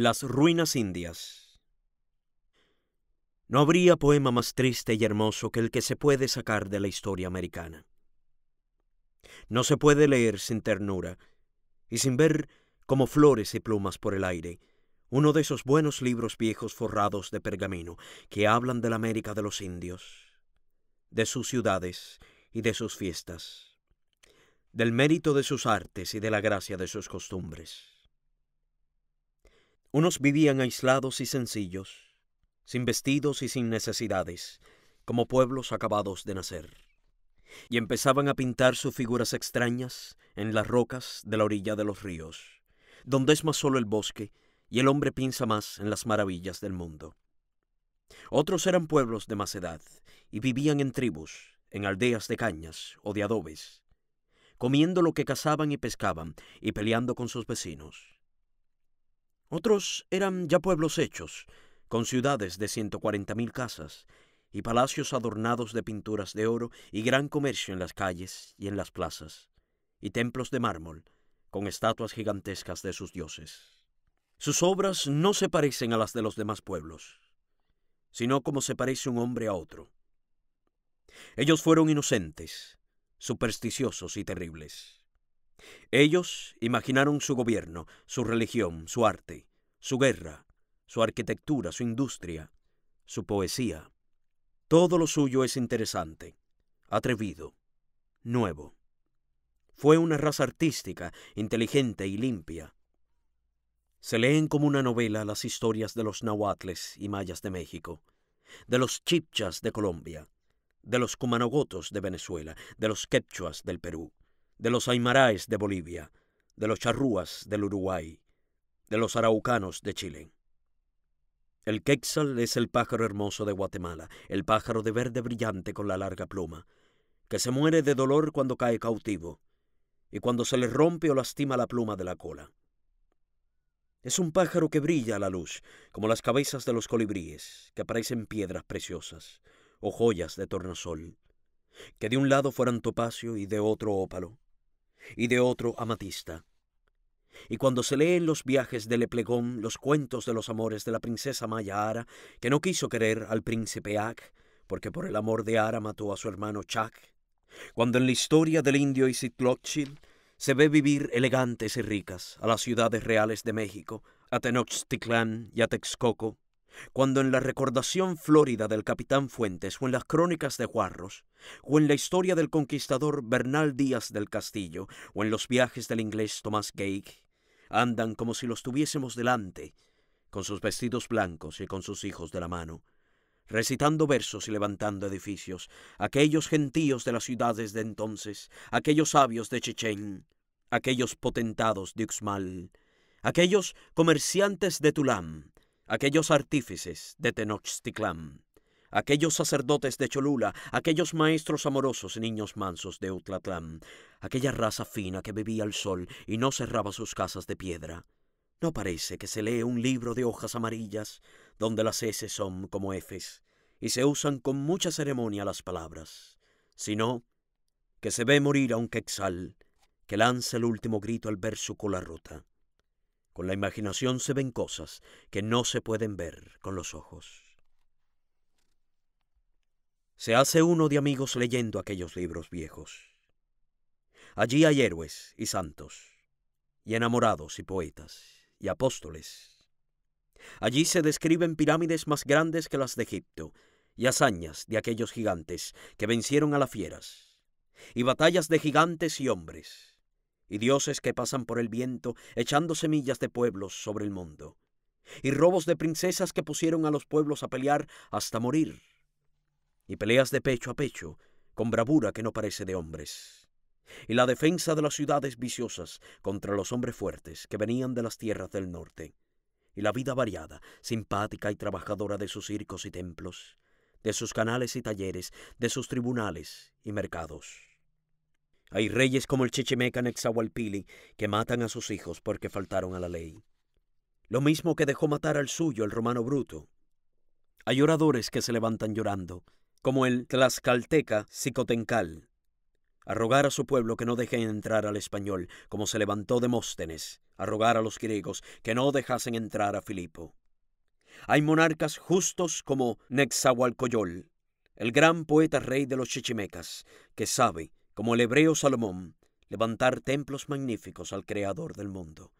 Las ruinas indias. No habría poema más triste y hermoso que el que se puede sacar de la historia americana. No se puede leer sin ternura y sin ver como flores y plumas por el aire, uno de esos buenos libros viejos forrados de pergamino que hablan de la América de los indios, de sus ciudades y de sus fiestas, del mérito de sus artes y de la gracia de sus costumbres. Unos vivían aislados y sencillos, sin vestidos y sin necesidades, como pueblos acabados de nacer. Y empezaban a pintar sus figuras extrañas en las rocas de la orilla de los ríos, donde es más solo el bosque y el hombre piensa más en las maravillas del mundo. Otros eran pueblos de más edad y vivían en tribus, en aldeas de cañas o de adobes, comiendo lo que cazaban y pescaban y peleando con sus vecinos. Otros eran ya pueblos hechos, con ciudades de 140.000 casas y palacios adornados de pinturas de oro y gran comercio en las calles y en las plazas, y templos de mármol con estatuas gigantescas de sus dioses. Sus obras no se parecen a las de los demás pueblos, sino como se parece un hombre a otro. Ellos fueron inocentes, supersticiosos y terribles. Ellos imaginaron su gobierno, su religión, su arte, su guerra, su arquitectura, su industria, su poesía. Todo lo suyo es interesante, atrevido, nuevo. Fue una raza artística, inteligente y limpia. Se leen como una novela las historias de los nahuatles y mayas de México, de los chipchas de Colombia, de los cumanogotos de Venezuela, de los quechuas del Perú de los aymaraes de Bolivia, de los charrúas del Uruguay, de los araucanos de Chile. El Quexal es el pájaro hermoso de Guatemala, el pájaro de verde brillante con la larga pluma, que se muere de dolor cuando cae cautivo y cuando se le rompe o lastima la pluma de la cola. Es un pájaro que brilla a la luz, como las cabezas de los colibríes, que parecen piedras preciosas o joyas de tornasol, que de un lado fueran topacio y de otro ópalo, y de otro amatista. Y cuando se lee en los viajes de Leplegón los cuentos de los amores de la princesa Maya Ara, que no quiso querer al príncipe Ak, porque por el amor de Ara mató a su hermano Chak, cuando en la historia del indio Isitlochil se ve vivir elegantes y ricas a las ciudades reales de México, a Tenochtitlán y a Texcoco, cuando en la recordación florida del capitán Fuentes o en las crónicas de Juarros, o en la historia del conquistador Bernal Díaz del Castillo, o en los viajes del inglés Thomas gage andan como si los tuviésemos delante, con sus vestidos blancos y con sus hijos de la mano, recitando versos y levantando edificios, aquellos gentíos de las ciudades de entonces, aquellos sabios de chechen aquellos potentados de Uxmal, aquellos comerciantes de Tulam, aquellos artífices de Tenochtitlán, aquellos sacerdotes de Cholula, aquellos maestros amorosos niños mansos de Utlatlán, aquella raza fina que bebía el sol y no cerraba sus casas de piedra. ¿No parece que se lee un libro de hojas amarillas, donde las S son como efes, y se usan con mucha ceremonia las palabras? Sino que se ve morir a un quexal, que lanza el último grito al ver su cola rota. Con la imaginación se ven cosas que no se pueden ver con los ojos. Se hace uno de amigos leyendo aquellos libros viejos. Allí hay héroes y santos, y enamorados y poetas, y apóstoles. Allí se describen pirámides más grandes que las de Egipto, y hazañas de aquellos gigantes que vencieron a las fieras, y batallas de gigantes y hombres y dioses que pasan por el viento echando semillas de pueblos sobre el mundo, y robos de princesas que pusieron a los pueblos a pelear hasta morir, y peleas de pecho a pecho, con bravura que no parece de hombres, y la defensa de las ciudades viciosas contra los hombres fuertes que venían de las tierras del norte, y la vida variada, simpática y trabajadora de sus circos y templos, de sus canales y talleres, de sus tribunales y mercados hay reyes como el Chichimeca Nexahualpili que matan a sus hijos porque faltaron a la ley. Lo mismo que dejó matar al suyo el romano Bruto. Hay oradores que se levantan llorando, como el Tlaxcalteca Xicotencal, a rogar a su pueblo que no dejen entrar al español, como se levantó Demóstenes, a rogar a los griegos que no dejasen entrar a Filipo. Hay monarcas justos como Nexahualcoyol, el gran poeta rey de los chichimecas, que sabe como el hebreo Salomón, levantar templos magníficos al Creador del mundo,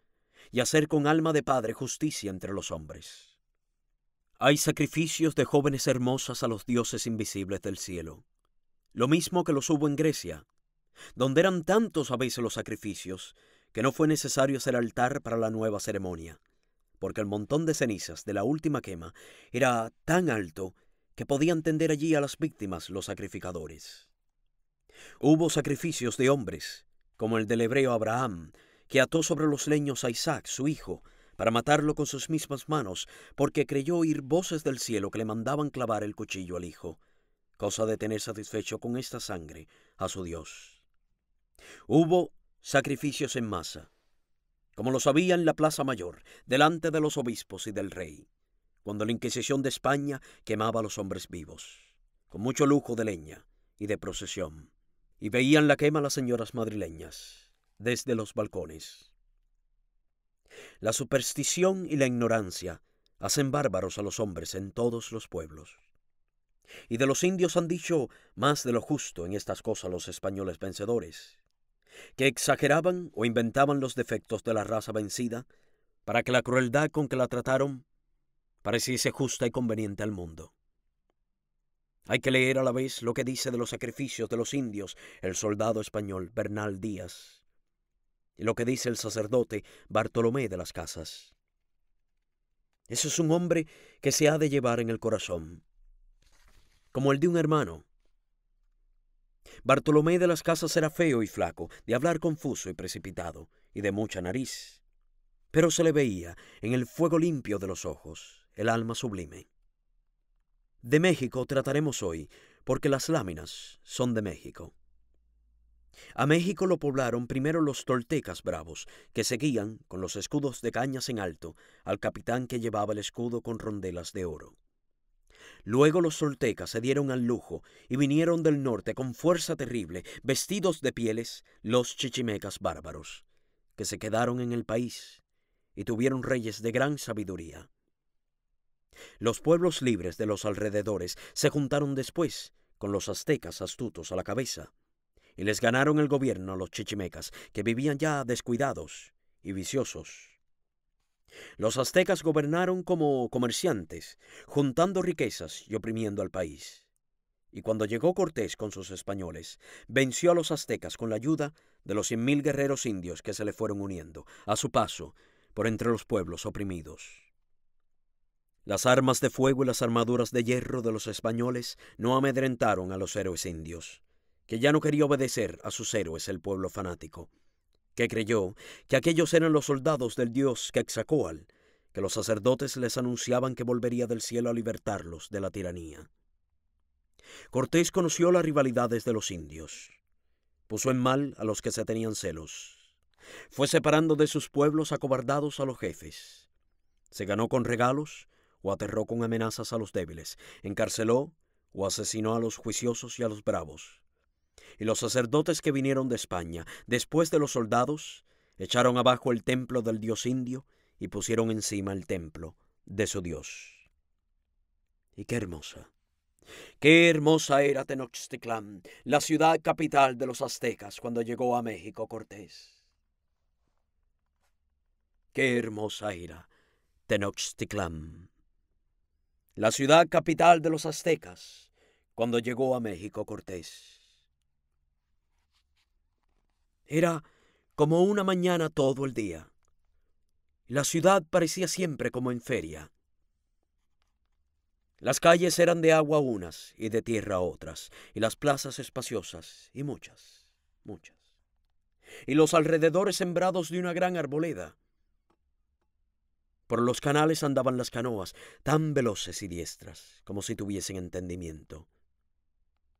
y hacer con alma de Padre justicia entre los hombres. Hay sacrificios de jóvenes hermosas a los dioses invisibles del cielo, lo mismo que los hubo en Grecia, donde eran tantos a veces los sacrificios que no fue necesario hacer altar para la nueva ceremonia, porque el montón de cenizas de la última quema era tan alto que podían tender allí a las víctimas los sacrificadores. Hubo sacrificios de hombres, como el del hebreo Abraham, que ató sobre los leños a Isaac, su hijo, para matarlo con sus mismas manos, porque creyó oír voces del cielo que le mandaban clavar el cuchillo al hijo, cosa de tener satisfecho con esta sangre a su Dios. Hubo sacrificios en masa, como los había en la Plaza Mayor, delante de los obispos y del rey, cuando la Inquisición de España quemaba a los hombres vivos, con mucho lujo de leña y de procesión y veían la quema las señoras madrileñas desde los balcones. La superstición y la ignorancia hacen bárbaros a los hombres en todos los pueblos. Y de los indios han dicho más de lo justo en estas cosas los españoles vencedores, que exageraban o inventaban los defectos de la raza vencida para que la crueldad con que la trataron pareciese justa y conveniente al mundo. Hay que leer a la vez lo que dice de los sacrificios de los indios el soldado español Bernal Díaz y lo que dice el sacerdote Bartolomé de las Casas. Ese es un hombre que se ha de llevar en el corazón, como el de un hermano. Bartolomé de las Casas era feo y flaco, de hablar confuso y precipitado, y de mucha nariz, pero se le veía en el fuego limpio de los ojos el alma sublime. De México trataremos hoy, porque las láminas son de México. A México lo poblaron primero los toltecas bravos, que seguían, con los escudos de cañas en alto, al capitán que llevaba el escudo con rondelas de oro. Luego los toltecas se dieron al lujo y vinieron del norte con fuerza terrible, vestidos de pieles, los chichimecas bárbaros, que se quedaron en el país y tuvieron reyes de gran sabiduría. Los pueblos libres de los alrededores se juntaron después, con los aztecas astutos a la cabeza, y les ganaron el gobierno a los chichimecas, que vivían ya descuidados y viciosos. Los aztecas gobernaron como comerciantes, juntando riquezas y oprimiendo al país. Y cuando llegó Cortés con sus españoles, venció a los aztecas con la ayuda de los cien mil guerreros indios que se le fueron uniendo, a su paso, por entre los pueblos oprimidos. Las armas de fuego y las armaduras de hierro de los españoles no amedrentaron a los héroes indios, que ya no quería obedecer a sus héroes el pueblo fanático, que creyó que aquellos eran los soldados del dios Quexacoal, que los sacerdotes les anunciaban que volvería del cielo a libertarlos de la tiranía. Cortés conoció las rivalidades de los indios. Puso en mal a los que se tenían celos. Fue separando de sus pueblos acobardados a los jefes. Se ganó con regalos o aterró con amenazas a los débiles, encarceló o asesinó a los juiciosos y a los bravos. Y los sacerdotes que vinieron de España, después de los soldados, echaron abajo el templo del dios indio y pusieron encima el templo de su dios. Y qué hermosa, qué hermosa era Tenochtitlán, la ciudad capital de los aztecas cuando llegó a México Cortés. Qué hermosa era Tenochtitlán la ciudad capital de los aztecas, cuando llegó a México Cortés. Era como una mañana todo el día. La ciudad parecía siempre como en feria. Las calles eran de agua unas y de tierra otras, y las plazas espaciosas y muchas, muchas. Y los alrededores sembrados de una gran arboleda, por los canales andaban las canoas, tan veloces y diestras, como si tuviesen entendimiento.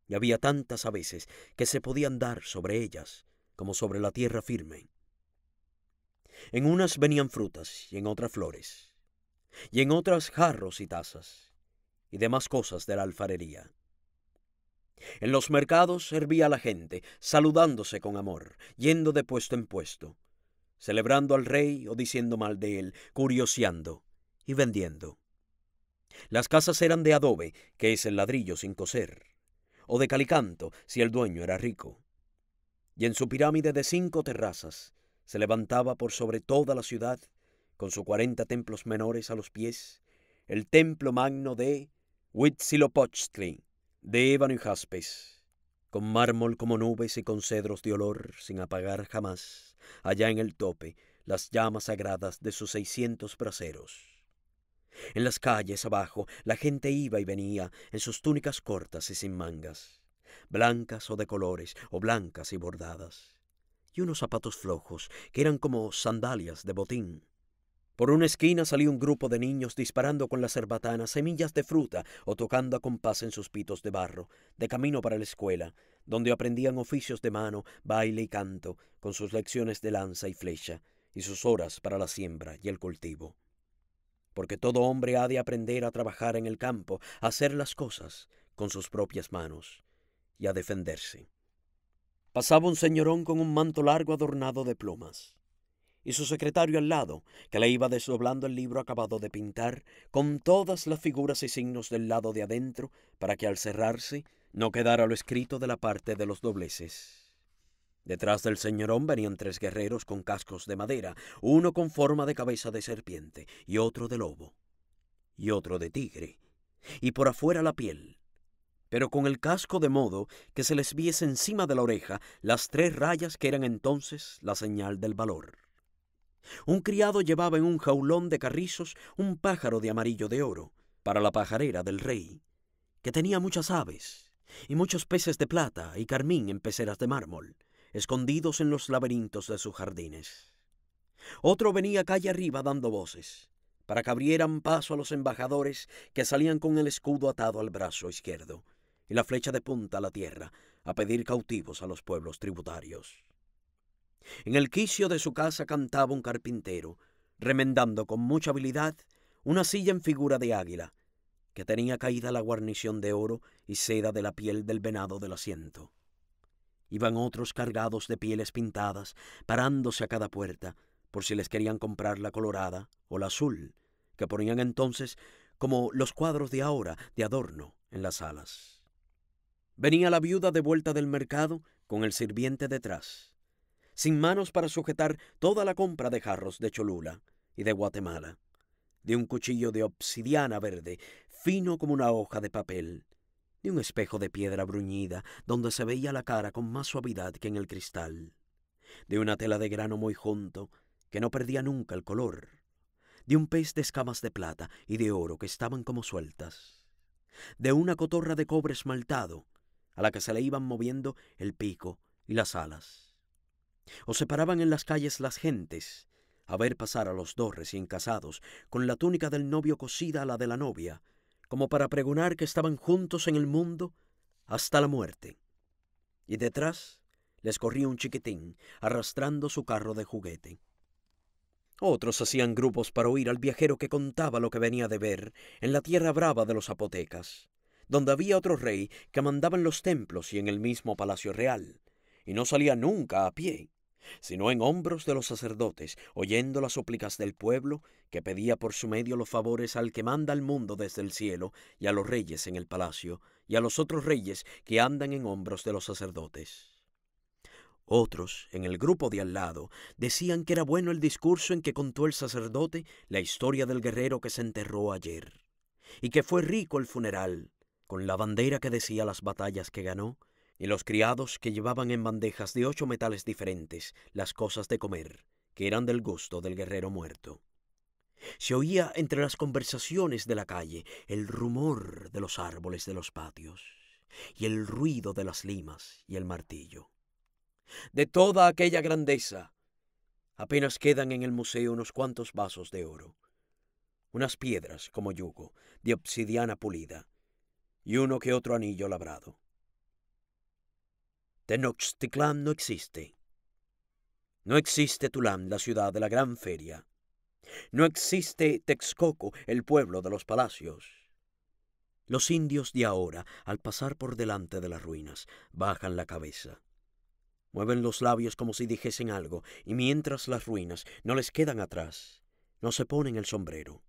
Y había tantas a veces que se podían dar sobre ellas, como sobre la tierra firme. En unas venían frutas y en otras flores, y en otras jarros y tazas, y demás cosas de la alfarería. En los mercados hervía la gente, saludándose con amor, yendo de puesto en puesto, celebrando al rey o diciendo mal de él, curioseando y vendiendo. Las casas eran de adobe, que es el ladrillo sin coser, o de calicanto, si el dueño era rico. Y en su pirámide de cinco terrazas se levantaba por sobre toda la ciudad, con sus cuarenta templos menores a los pies, el templo magno de Huitzilopochtli, de ébano y jaspes, con mármol como nubes y con cedros de olor, sin apagar jamás, allá en el tope, las llamas sagradas de sus seiscientos braseros. En las calles abajo la gente iba y venía en sus túnicas cortas y sin mangas, blancas o de colores, o blancas y bordadas, y unos zapatos flojos que eran como sandalias de botín. Por una esquina salía un grupo de niños disparando con las cerbatana semillas de fruta o tocando a compás en sus pitos de barro, de camino para la escuela, donde aprendían oficios de mano, baile y canto, con sus lecciones de lanza y flecha, y sus horas para la siembra y el cultivo. Porque todo hombre ha de aprender a trabajar en el campo, a hacer las cosas con sus propias manos, y a defenderse. Pasaba un señorón con un manto largo adornado de plumas y su secretario al lado, que le iba desdoblando el libro acabado de pintar, con todas las figuras y signos del lado de adentro, para que al cerrarse no quedara lo escrito de la parte de los dobleces. Detrás del señorón venían tres guerreros con cascos de madera, uno con forma de cabeza de serpiente, y otro de lobo, y otro de tigre, y por afuera la piel, pero con el casco de modo que se les viese encima de la oreja las tres rayas que eran entonces la señal del valor. Un criado llevaba en un jaulón de carrizos un pájaro de amarillo de oro para la pajarera del rey, que tenía muchas aves y muchos peces de plata y carmín en peceras de mármol, escondidos en los laberintos de sus jardines. Otro venía calle arriba dando voces, para que abrieran paso a los embajadores que salían con el escudo atado al brazo izquierdo y la flecha de punta a la tierra, a pedir cautivos a los pueblos tributarios. En el quicio de su casa cantaba un carpintero, remendando con mucha habilidad una silla en figura de águila, que tenía caída la guarnición de oro y seda de la piel del venado del asiento. Iban otros cargados de pieles pintadas, parándose a cada puerta, por si les querían comprar la colorada o la azul, que ponían entonces como los cuadros de ahora de adorno en las alas. Venía la viuda de vuelta del mercado con el sirviente detrás sin manos para sujetar toda la compra de jarros de Cholula y de Guatemala, de un cuchillo de obsidiana verde, fino como una hoja de papel, de un espejo de piedra bruñida donde se veía la cara con más suavidad que en el cristal, de una tela de grano muy junto que no perdía nunca el color, de un pez de escamas de plata y de oro que estaban como sueltas, de una cotorra de cobre esmaltado a la que se le iban moviendo el pico y las alas o separaban en las calles las gentes a ver pasar a los dos recién casados, con la túnica del novio cosida a la de la novia, como para pregonar que estaban juntos en el mundo hasta la muerte. Y detrás les corría un chiquitín, arrastrando su carro de juguete. Otros hacían grupos para oír al viajero que contaba lo que venía de ver en la tierra brava de los apotecas, donde había otro rey que mandaba en los templos y en el mismo palacio real, y no salía nunca a pie, sino en hombros de los sacerdotes, oyendo las súplicas del pueblo, que pedía por su medio los favores al que manda al mundo desde el cielo, y a los reyes en el palacio, y a los otros reyes que andan en hombros de los sacerdotes. Otros, en el grupo de al lado, decían que era bueno el discurso en que contó el sacerdote la historia del guerrero que se enterró ayer, y que fue rico el funeral, con la bandera que decía las batallas que ganó, y los criados que llevaban en bandejas de ocho metales diferentes las cosas de comer, que eran del gusto del guerrero muerto. Se oía entre las conversaciones de la calle el rumor de los árboles de los patios y el ruido de las limas y el martillo. De toda aquella grandeza, apenas quedan en el museo unos cuantos vasos de oro, unas piedras como yugo de obsidiana pulida y uno que otro anillo labrado. Tenochtitlán no existe. No existe Tulán, la ciudad de la gran feria. No existe Texcoco, el pueblo de los palacios. Los indios de ahora, al pasar por delante de las ruinas, bajan la cabeza. Mueven los labios como si dijesen algo, y mientras las ruinas no les quedan atrás, no se ponen el sombrero.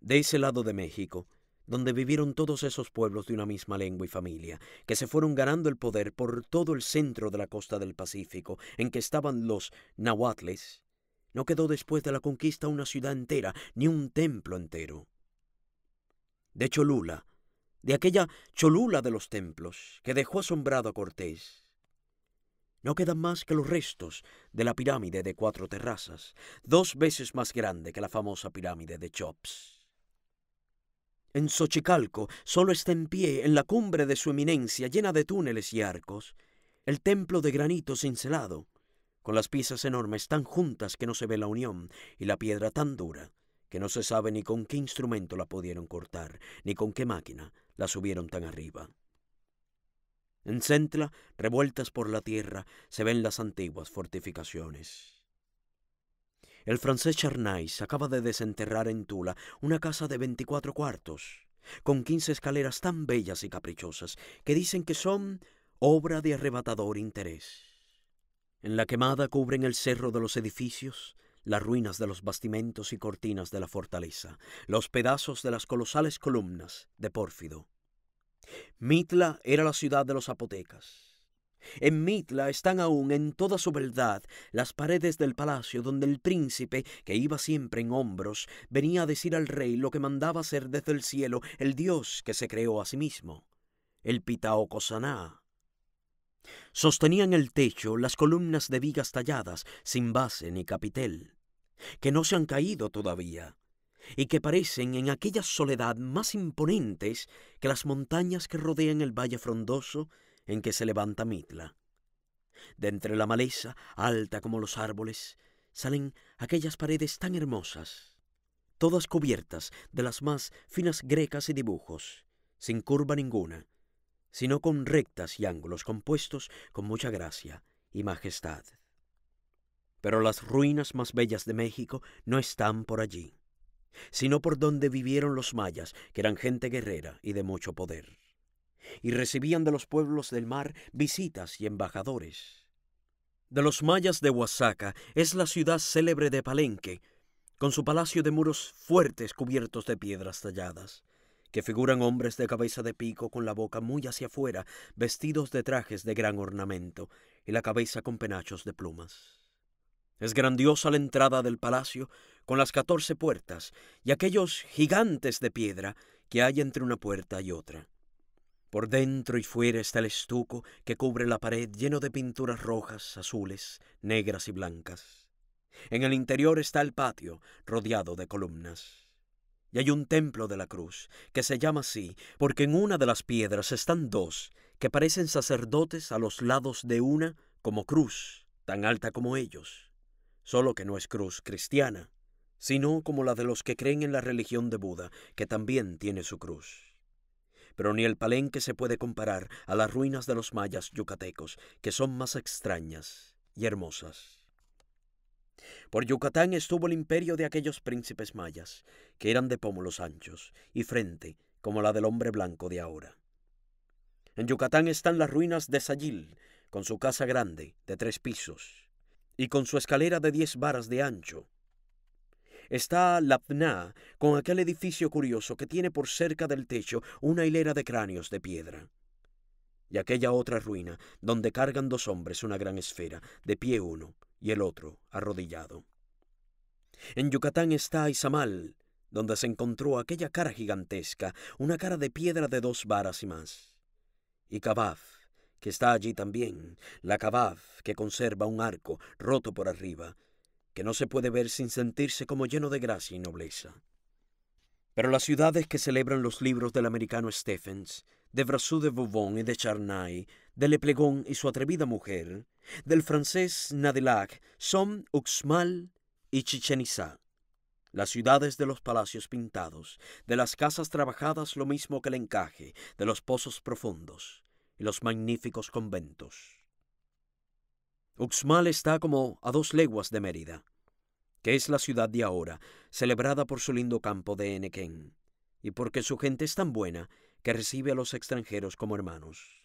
De ese lado de México, donde vivieron todos esos pueblos de una misma lengua y familia, que se fueron ganando el poder por todo el centro de la costa del Pacífico, en que estaban los nahuatles, no quedó después de la conquista una ciudad entera, ni un templo entero. De Cholula, de aquella Cholula de los templos, que dejó asombrado a Cortés, no quedan más que los restos de la pirámide de cuatro terrazas, dos veces más grande que la famosa pirámide de Chops. En Xochicalco solo está en pie, en la cumbre de su eminencia, llena de túneles y arcos, el templo de granito cincelado, con las piezas enormes tan juntas que no se ve la unión y la piedra tan dura que no se sabe ni con qué instrumento la pudieron cortar, ni con qué máquina la subieron tan arriba. En Centla, revueltas por la tierra, se ven las antiguas fortificaciones. El francés Charnais acaba de desenterrar en Tula una casa de 24 cuartos, con 15 escaleras tan bellas y caprichosas que dicen que son obra de arrebatador interés. En la quemada cubren el cerro de los edificios, las ruinas de los bastimentos y cortinas de la fortaleza, los pedazos de las colosales columnas de Pórfido. Mitla era la ciudad de los apotecas. En Mitla están aún en toda su verdad las paredes del palacio donde el príncipe, que iba siempre en hombros, venía a decir al rey lo que mandaba hacer desde el cielo el dios que se creó a sí mismo, el pitao Cosaná. Sostenían el techo las columnas de vigas talladas, sin base ni capitel, que no se han caído todavía, y que parecen en aquella soledad más imponentes que las montañas que rodean el valle frondoso en que se levanta Mitla. De entre la maleza, alta como los árboles, salen aquellas paredes tan hermosas, todas cubiertas de las más finas grecas y dibujos, sin curva ninguna, sino con rectas y ángulos compuestos con mucha gracia y majestad. Pero las ruinas más bellas de México no están por allí, sino por donde vivieron los mayas, que eran gente guerrera y de mucho poder y recibían de los pueblos del mar visitas y embajadores. De los mayas de Oaxaca es la ciudad célebre de Palenque, con su palacio de muros fuertes cubiertos de piedras talladas, que figuran hombres de cabeza de pico con la boca muy hacia afuera, vestidos de trajes de gran ornamento y la cabeza con penachos de plumas. Es grandiosa la entrada del palacio, con las catorce puertas y aquellos gigantes de piedra que hay entre una puerta y otra. Por dentro y fuera está el estuco que cubre la pared lleno de pinturas rojas, azules, negras y blancas. En el interior está el patio, rodeado de columnas. Y hay un templo de la cruz, que se llama así porque en una de las piedras están dos, que parecen sacerdotes a los lados de una como cruz, tan alta como ellos, solo que no es cruz cristiana, sino como la de los que creen en la religión de Buda, que también tiene su cruz pero ni el palenque se puede comparar a las ruinas de los mayas yucatecos, que son más extrañas y hermosas. Por Yucatán estuvo el imperio de aquellos príncipes mayas, que eran de pómulos anchos y frente como la del hombre blanco de ahora. En Yucatán están las ruinas de Sayil, con su casa grande de tres pisos, y con su escalera de diez varas de ancho, Está Labna, con aquel edificio curioso que tiene por cerca del techo una hilera de cráneos de piedra. Y aquella otra ruina, donde cargan dos hombres una gran esfera, de pie uno y el otro arrodillado. En Yucatán está Izamal, donde se encontró aquella cara gigantesca, una cara de piedra de dos varas y más. Y Kabaf, que está allí también, la Kabaf que conserva un arco roto por arriba, que no se puede ver sin sentirse como lleno de gracia y nobleza. Pero las ciudades que celebran los libros del americano Stephens, de Brassou de Boubon y de Charnay, de Le Plegon y su atrevida mujer, del francés Nadillac, son Uxmal y Chichen Las ciudades de los palacios pintados, de las casas trabajadas lo mismo que el encaje, de los pozos profundos y los magníficos conventos. Uxmal está como a dos leguas de Mérida, que es la ciudad de ahora, celebrada por su lindo campo de Enequén, y porque su gente es tan buena que recibe a los extranjeros como hermanos.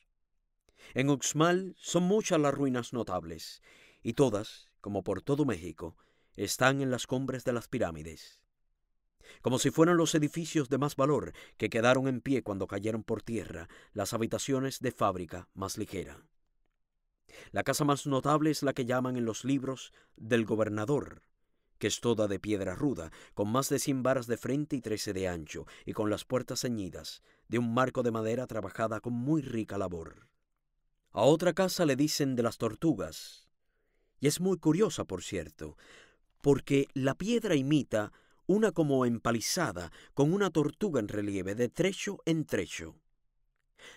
En Uxmal son muchas las ruinas notables, y todas, como por todo México, están en las cumbres de las pirámides, como si fueran los edificios de más valor que quedaron en pie cuando cayeron por tierra las habitaciones de fábrica más ligera. La casa más notable es la que llaman en los libros del gobernador, que es toda de piedra ruda, con más de cien varas de frente y trece de ancho, y con las puertas ceñidas, de un marco de madera trabajada con muy rica labor. A otra casa le dicen de las tortugas, y es muy curiosa, por cierto, porque la piedra imita una como empalizada con una tortuga en relieve de trecho en trecho.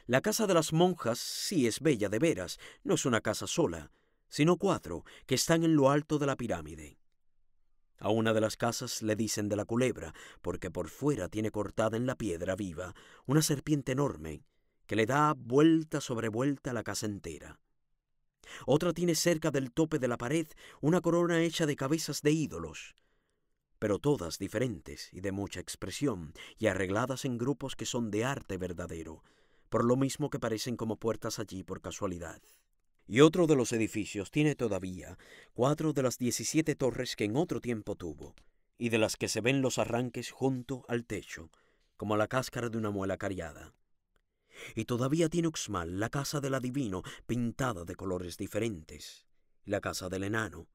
La casa de las monjas sí es bella de veras, no es una casa sola, sino cuatro que están en lo alto de la pirámide. A una de las casas le dicen de la culebra, porque por fuera tiene cortada en la piedra viva una serpiente enorme que le da vuelta sobre vuelta a la casa entera. Otra tiene cerca del tope de la pared una corona hecha de cabezas de ídolos, pero todas diferentes y de mucha expresión y arregladas en grupos que son de arte verdadero, por lo mismo que parecen como puertas allí por casualidad. Y otro de los edificios tiene todavía cuatro de las diecisiete torres que en otro tiempo tuvo, y de las que se ven los arranques junto al techo, como la cáscara de una muela cariada. Y todavía tiene Uxmal la casa del adivino pintada de colores diferentes, la casa del enano,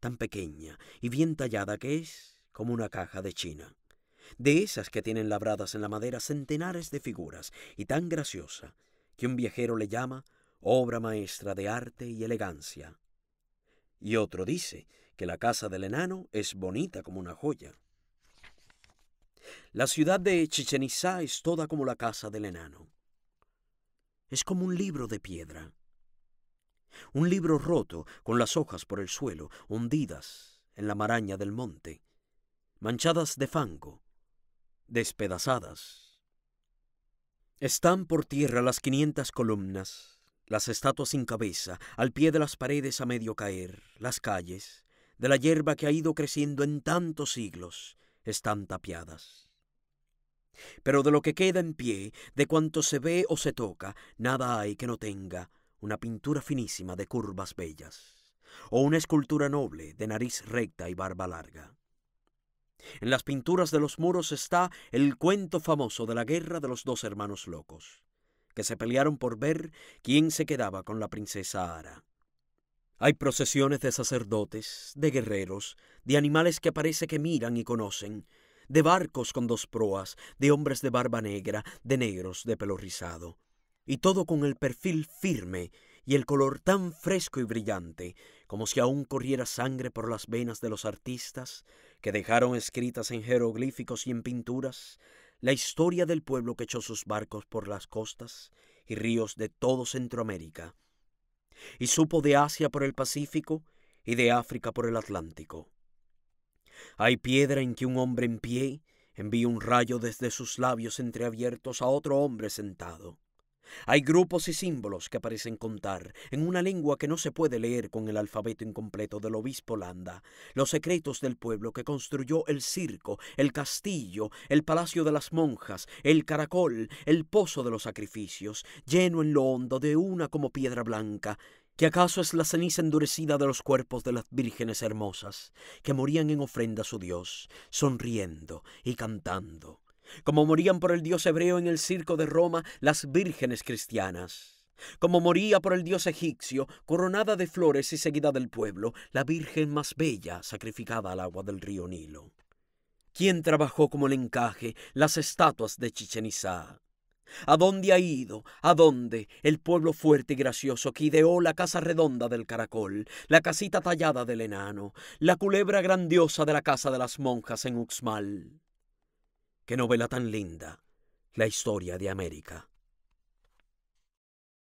tan pequeña y bien tallada que es como una caja de China de esas que tienen labradas en la madera centenares de figuras, y tan graciosa, que un viajero le llama obra maestra de arte y elegancia. Y otro dice que la casa del enano es bonita como una joya. La ciudad de Chichen es toda como la casa del enano. Es como un libro de piedra. Un libro roto, con las hojas por el suelo, hundidas en la maraña del monte, manchadas de fango, despedazadas. Están por tierra las 500 columnas, las estatuas sin cabeza, al pie de las paredes a medio caer, las calles, de la hierba que ha ido creciendo en tantos siglos, están tapiadas. Pero de lo que queda en pie, de cuanto se ve o se toca, nada hay que no tenga una pintura finísima de curvas bellas, o una escultura noble de nariz recta y barba larga. En las pinturas de los muros está el cuento famoso de la guerra de los dos hermanos locos, que se pelearon por ver quién se quedaba con la princesa Ara. Hay procesiones de sacerdotes, de guerreros, de animales que parece que miran y conocen, de barcos con dos proas, de hombres de barba negra, de negros de pelo rizado, y todo con el perfil firme y el color tan fresco y brillante, como si aún corriera sangre por las venas de los artistas que dejaron escritas en jeroglíficos y en pinturas la historia del pueblo que echó sus barcos por las costas y ríos de todo Centroamérica, y supo de Asia por el Pacífico y de África por el Atlántico. Hay piedra en que un hombre en pie envía un rayo desde sus labios entreabiertos a otro hombre sentado. Hay grupos y símbolos que parecen contar, en una lengua que no se puede leer con el alfabeto incompleto del obispo Landa, los secretos del pueblo que construyó el circo, el castillo, el palacio de las monjas, el caracol, el pozo de los sacrificios, lleno en lo hondo de una como piedra blanca, que acaso es la ceniza endurecida de los cuerpos de las vírgenes hermosas, que morían en ofrenda a su Dios, sonriendo y cantando como morían por el dios hebreo en el circo de Roma las vírgenes cristianas, como moría por el dios egipcio, coronada de flores y seguida del pueblo, la virgen más bella sacrificada al agua del río Nilo. ¿Quién trabajó como el encaje las estatuas de Chichen Itzá? ¿A dónde ha ido? ¿A dónde el pueblo fuerte y gracioso que ideó la casa redonda del caracol, la casita tallada del enano, la culebra grandiosa de la casa de las monjas en Uxmal? Qué novela tan linda, la historia de América.